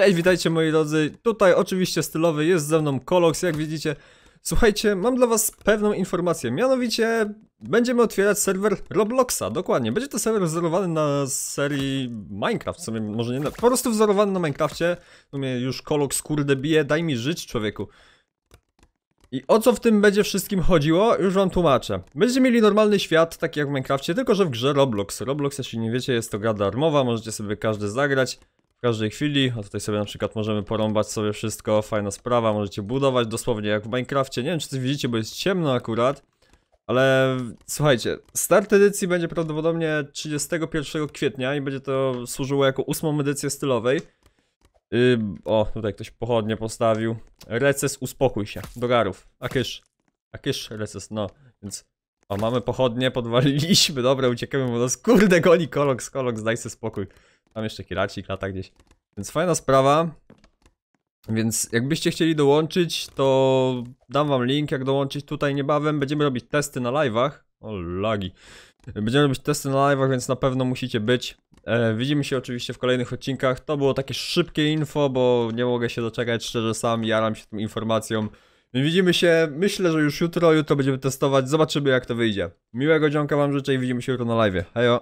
Cześć, witajcie moi drodzy. Tutaj oczywiście stylowy jest ze mną Kolox, jak widzicie. Słuchajcie, mam dla was pewną informację, mianowicie będziemy otwierać serwer Robloxa, dokładnie. Będzie to serwer wzorowany na serii Minecraft, sobie może nie, na... po prostu wzorowany na Minecrafcie. W sumie już Kolox kurde bije, daj mi żyć człowieku. I o co w tym będzie wszystkim chodziło, już wam tłumaczę. Będziecie mieli normalny świat, taki jak w Minecrafcie, tylko że w grze Roblox. Roblox, jeśli nie wiecie, jest to gra darmowa, możecie sobie każdy zagrać w każdej chwili, a tutaj sobie na przykład możemy porąbać sobie wszystko, fajna sprawa, możecie budować dosłownie jak w Minecrafcie, nie wiem czy widzicie, bo jest ciemno akurat, ale słuchajcie, start edycji będzie prawdopodobnie 31 kwietnia i będzie to służyło jako ósmą edycję stylowej. Yy, o, tutaj ktoś pochodnie postawił. Reces, uspokój się, dogarów, akysz, akysz, reces, no, więc... O, mamy pochodnie, podwaliliśmy, dobra, uciekamy, bo nas kurde goni Koloks, Koloks, daj sobie spokój. Tam jeszcze kieracik lata gdzieś. Więc fajna sprawa. Więc jakbyście chcieli dołączyć, to dam wam link jak dołączyć tutaj niebawem. Będziemy robić testy na live'ach. O lagi. Będziemy robić testy na live'ach, więc na pewno musicie być. E, widzimy się oczywiście w kolejnych odcinkach. To było takie szybkie info, bo nie mogę się doczekać, szczerze sam jaram się tą informacją. Widzimy się, myślę, że już jutro, jutro będziemy testować, zobaczymy jak to wyjdzie. Miłego dzionka wam życzę i widzimy się jutro na live. Hejo!